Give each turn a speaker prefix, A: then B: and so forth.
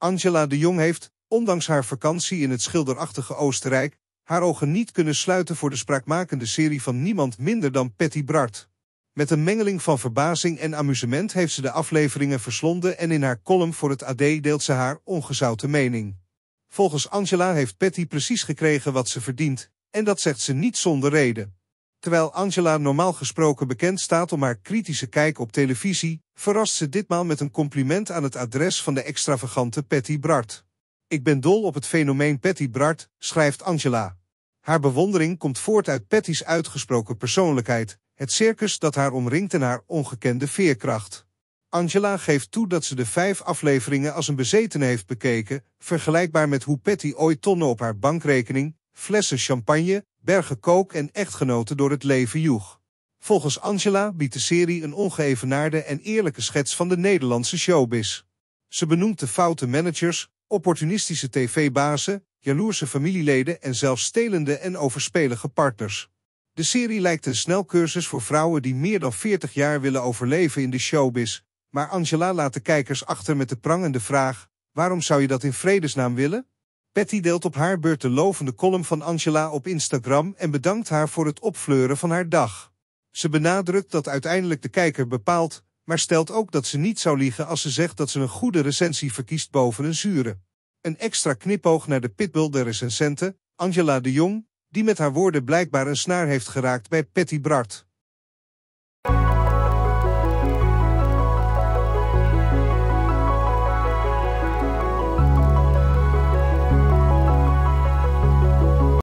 A: Angela de Jong heeft, ondanks haar vakantie in het schilderachtige Oostenrijk, haar ogen niet kunnen sluiten voor de spraakmakende serie van niemand minder dan Patty Bart. Met een mengeling van verbazing en amusement heeft ze de afleveringen verslonden en in haar column voor het AD deelt ze haar ongezouten mening. Volgens Angela heeft Patty precies gekregen wat ze verdient, en dat zegt ze niet zonder reden. Terwijl Angela normaal gesproken bekend staat om haar kritische kijk op televisie, verrast ze ditmaal met een compliment aan het adres van de extravagante Patty Bart. Ik ben dol op het fenomeen Patty Bart, schrijft Angela. Haar bewondering komt voort uit Patty's uitgesproken persoonlijkheid, het circus dat haar omringt en haar ongekende veerkracht. Angela geeft toe dat ze de vijf afleveringen als een bezeten heeft bekeken, vergelijkbaar met hoe Patty ooit tonnen op haar bankrekening, flessen champagne, Bergen Kook en echtgenoten door het leven joeg. Volgens Angela biedt de serie een ongeëvenaarde en eerlijke schets van de Nederlandse showbiz. Ze benoemt de foute managers, opportunistische tv-bazen, jaloerse familieleden en zelfs stelende en overspelige partners. De serie lijkt een snelcursus voor vrouwen die meer dan 40 jaar willen overleven in de showbiz. Maar Angela laat de kijkers achter met de prangende vraag, waarom zou je dat in vredesnaam willen? Patty deelt op haar beurt de lovende column van Angela op Instagram en bedankt haar voor het opfleuren van haar dag. Ze benadrukt dat uiteindelijk de kijker bepaalt, maar stelt ook dat ze niet zou liegen als ze zegt dat ze een goede recensie verkiest boven een zure. Een extra knipoog naar de pitbull der recensente, Angela de Jong, die met haar woorden blijkbaar een snaar heeft geraakt bij Patty Bart.